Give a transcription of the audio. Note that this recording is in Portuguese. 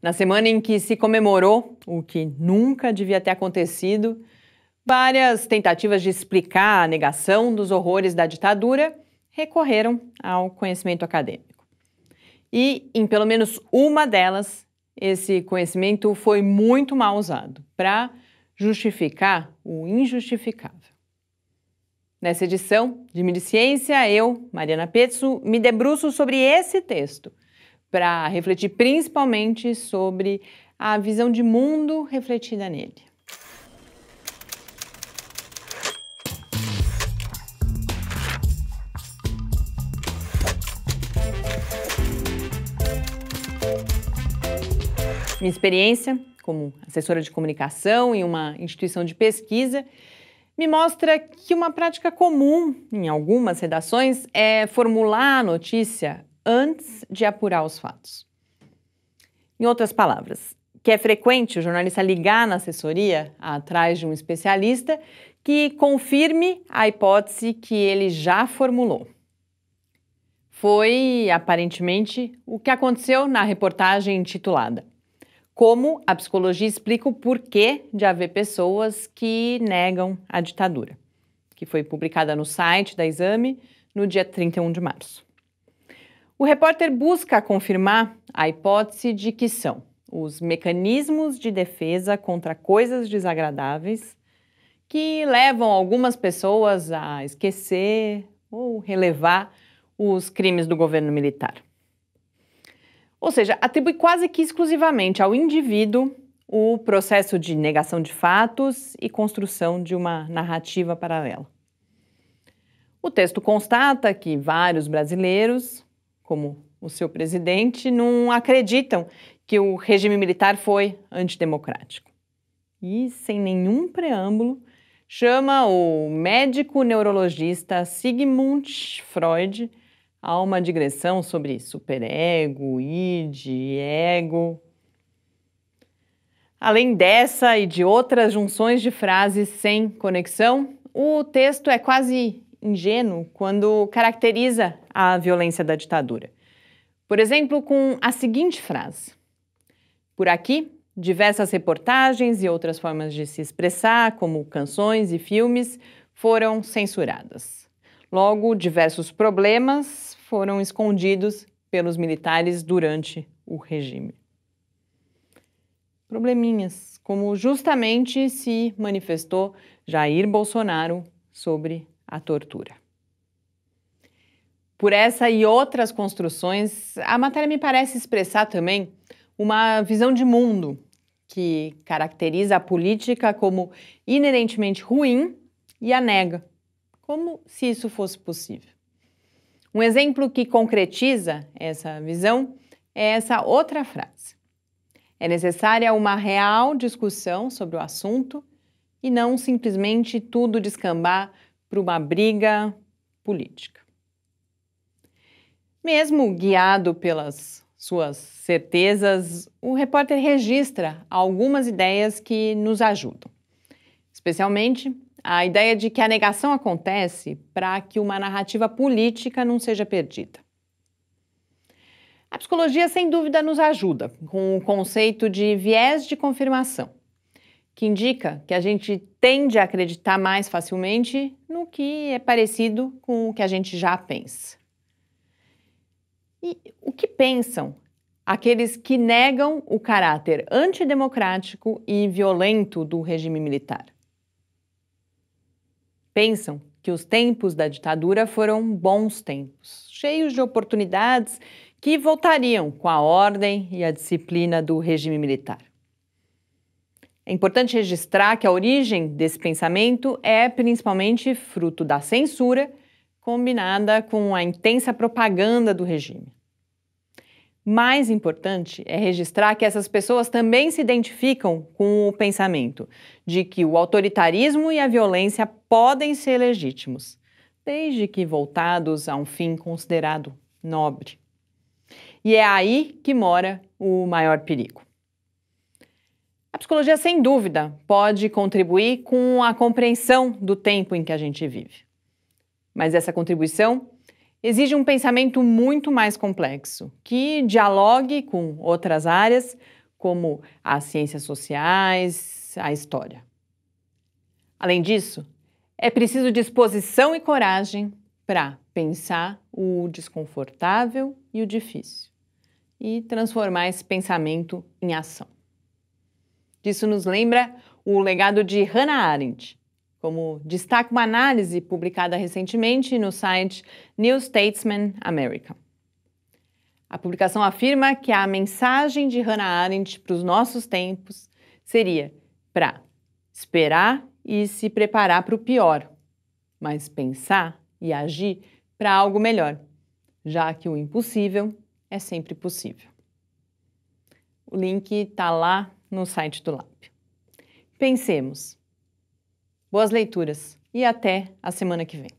Na semana em que se comemorou o que nunca devia ter acontecido, várias tentativas de explicar a negação dos horrores da ditadura recorreram ao conhecimento acadêmico. E, em pelo menos uma delas, esse conhecimento foi muito mal usado para justificar o injustificável. Nessa edição de Miliciência, eu, Mariana Petzo, me debruço sobre esse texto – para refletir principalmente sobre a visão de mundo refletida nele. Minha experiência como assessora de comunicação em uma instituição de pesquisa me mostra que uma prática comum em algumas redações é formular a notícia antes de apurar os fatos. Em outras palavras, que é frequente o jornalista ligar na assessoria atrás de um especialista que confirme a hipótese que ele já formulou. Foi, aparentemente, o que aconteceu na reportagem intitulada Como a psicologia explica o porquê de haver pessoas que negam a ditadura, que foi publicada no site da Exame no dia 31 de março. O repórter busca confirmar a hipótese de que são os mecanismos de defesa contra coisas desagradáveis que levam algumas pessoas a esquecer ou relevar os crimes do governo militar. Ou seja, atribui quase que exclusivamente ao indivíduo o processo de negação de fatos e construção de uma narrativa paralela. O texto constata que vários brasileiros como o seu presidente, não acreditam que o regime militar foi antidemocrático. E, sem nenhum preâmbulo, chama o médico neurologista Sigmund Freud a uma digressão sobre superego, id, ego. Além dessa e de outras junções de frases sem conexão, o texto é quase ingênuo quando caracteriza a violência da ditadura. Por exemplo, com a seguinte frase: Por aqui, diversas reportagens e outras formas de se expressar, como canções e filmes, foram censuradas. Logo, diversos problemas foram escondidos pelos militares durante o regime. Probleminhas, como justamente se manifestou Jair Bolsonaro sobre a tortura. Por essa e outras construções, a matéria me parece expressar também uma visão de mundo que caracteriza a política como inerentemente ruim e a nega, como se isso fosse possível. Um exemplo que concretiza essa visão é essa outra frase. É necessária uma real discussão sobre o assunto e não simplesmente tudo descambar para uma briga política. Mesmo guiado pelas suas certezas, o repórter registra algumas ideias que nos ajudam. Especialmente a ideia de que a negação acontece para que uma narrativa política não seja perdida. A psicologia, sem dúvida, nos ajuda com o conceito de viés de confirmação que indica que a gente tende a acreditar mais facilmente no que é parecido com o que a gente já pensa. E o que pensam aqueles que negam o caráter antidemocrático e violento do regime militar? Pensam que os tempos da ditadura foram bons tempos, cheios de oportunidades que voltariam com a ordem e a disciplina do regime militar. É importante registrar que a origem desse pensamento é principalmente fruto da censura, combinada com a intensa propaganda do regime. Mais importante é registrar que essas pessoas também se identificam com o pensamento de que o autoritarismo e a violência podem ser legítimos, desde que voltados a um fim considerado nobre. E é aí que mora o maior perigo. A psicologia, sem dúvida, pode contribuir com a compreensão do tempo em que a gente vive. Mas essa contribuição exige um pensamento muito mais complexo, que dialogue com outras áreas, como as ciências sociais, a história. Além disso, é preciso disposição e coragem para pensar o desconfortável e o difícil e transformar esse pensamento em ação. Isso nos lembra o legado de Hannah Arendt. Como destaca uma análise publicada recentemente no site New Statesman America. A publicação afirma que a mensagem de Hannah Arendt para os nossos tempos seria para esperar e se preparar para o pior, mas pensar e agir para algo melhor, já que o impossível é sempre possível. O link está lá no site do Lab. Pensemos. Boas leituras e até a semana que vem.